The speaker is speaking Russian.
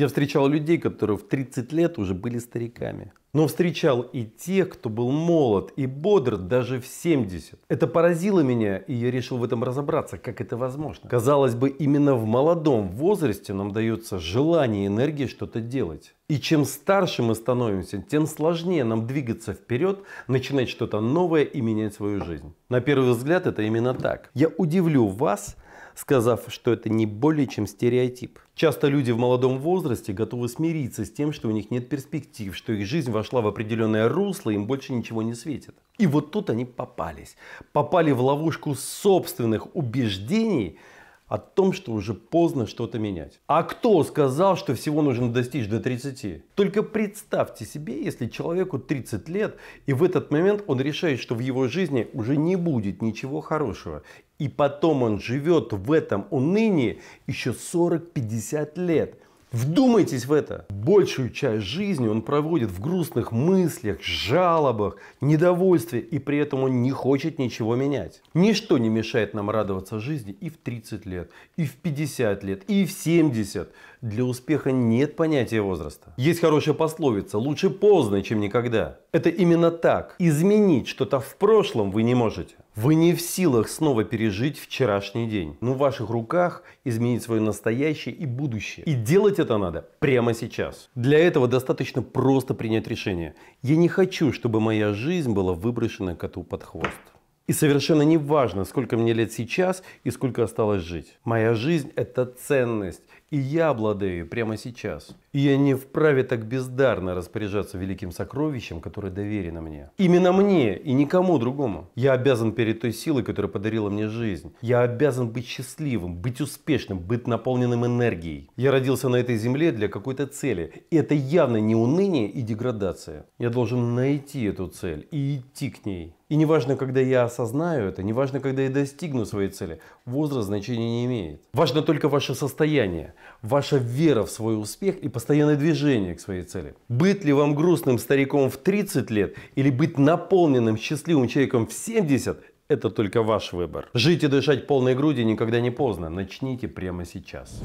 Я встречал людей, которые в 30 лет уже были стариками. Но встречал и тех, кто был молод и бодр даже в 70. Это поразило меня, и я решил в этом разобраться, как это возможно. Казалось бы, именно в молодом возрасте нам дается желание и энергия что-то делать. И чем старше мы становимся, тем сложнее нам двигаться вперед, начинать что-то новое и менять свою жизнь. На первый взгляд это именно так. Я удивлю вас, сказав, что это не более чем стереотип. Часто люди в молодом возрасте готовы смириться с тем, что у них нет перспектив, что их жизнь вошла в определенное русло, им больше ничего не светит. И вот тут они попались. Попали в ловушку собственных убеждений – о том, что уже поздно что-то менять. А кто сказал, что всего нужно достичь до 30? Только представьте себе, если человеку 30 лет, и в этот момент он решает, что в его жизни уже не будет ничего хорошего. И потом он живет в этом унынии еще 40-50 лет – Вдумайтесь в это. Большую часть жизни он проводит в грустных мыслях, жалобах, недовольстве, и при этом он не хочет ничего менять. Ничто не мешает нам радоваться жизни и в 30 лет, и в 50 лет, и в 70. Для успеха нет понятия возраста. Есть хорошая пословица «лучше поздно, чем никогда». Это именно так. Изменить что-то в прошлом вы не можете. Вы не в силах снова пережить вчерашний день. Но ну, в ваших руках изменить свое настоящее и будущее. И делать это надо прямо сейчас. Для этого достаточно просто принять решение. Я не хочу, чтобы моя жизнь была выброшена коту под хвост. И совершенно не важно, сколько мне лет сейчас и сколько осталось жить. Моя жизнь – это ценность, и я обладаю прямо сейчас. И я не вправе так бездарно распоряжаться великим сокровищем, которое доверено мне. Именно мне и никому другому. Я обязан перед той силой, которая подарила мне жизнь. Я обязан быть счастливым, быть успешным, быть наполненным энергией. Я родился на этой земле для какой-то цели. И это явно не уныние и деградация. Я должен найти эту цель и идти к ней. И неважно, когда я осознаю это, неважно, когда я достигну своей цели, возраст значения не имеет. Важно только ваше состояние, ваша вера в свой успех и постоянное движение к своей цели. Быть ли вам грустным стариком в 30 лет или быть наполненным счастливым человеком в 70 – это только ваш выбор. Жить и дышать полной груди никогда не поздно. Начните прямо сейчас.